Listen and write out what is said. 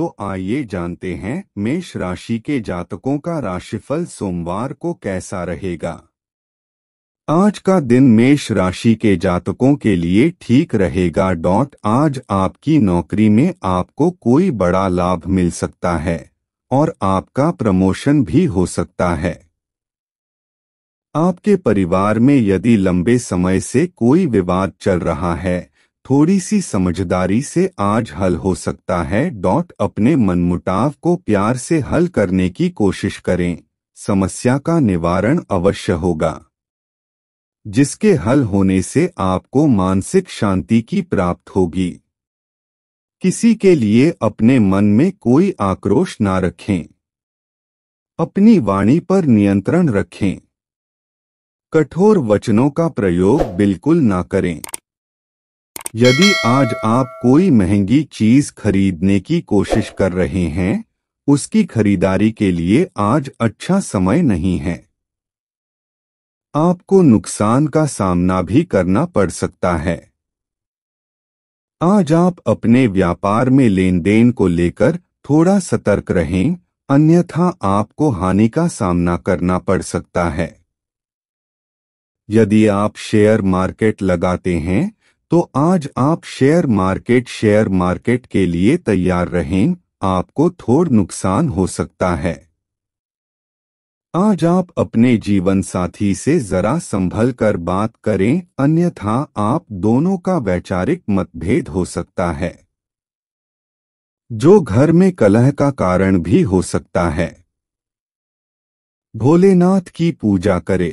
तो आइए जानते हैं मेष राशि के जातकों का राशिफल सोमवार को कैसा रहेगा आज का दिन मेष राशि के जातकों के लिए ठीक रहेगा डॉट आज आपकी नौकरी में आपको कोई बड़ा लाभ मिल सकता है और आपका प्रमोशन भी हो सकता है आपके परिवार में यदि लंबे समय से कोई विवाद चल रहा है थोड़ी सी समझदारी से आज हल हो सकता है डॉट अपने मनमुटाव को प्यार से हल करने की कोशिश करें समस्या का निवारण अवश्य होगा जिसके हल होने से आपको मानसिक शांति की प्राप्त होगी किसी के लिए अपने मन में कोई आक्रोश ना रखें अपनी वाणी पर नियंत्रण रखें कठोर वचनों का प्रयोग बिल्कुल ना करें यदि आज आप कोई महंगी चीज खरीदने की कोशिश कर रहे हैं उसकी खरीदारी के लिए आज अच्छा समय नहीं है आपको नुकसान का सामना भी करना पड़ सकता है आज आप अपने व्यापार में लेन देन को लेकर थोड़ा सतर्क रहें अन्यथा आपको हानि का सामना करना पड़ सकता है यदि आप शेयर मार्केट लगाते हैं तो आज आप शेयर मार्केट शेयर मार्केट के लिए तैयार रहें आपको थोड़ा नुकसान हो सकता है आज आप अपने जीवन साथी से जरा संभल कर बात करें अन्यथा आप दोनों का वैचारिक मतभेद हो सकता है जो घर में कलह का कारण भी हो सकता है भोलेनाथ की पूजा करें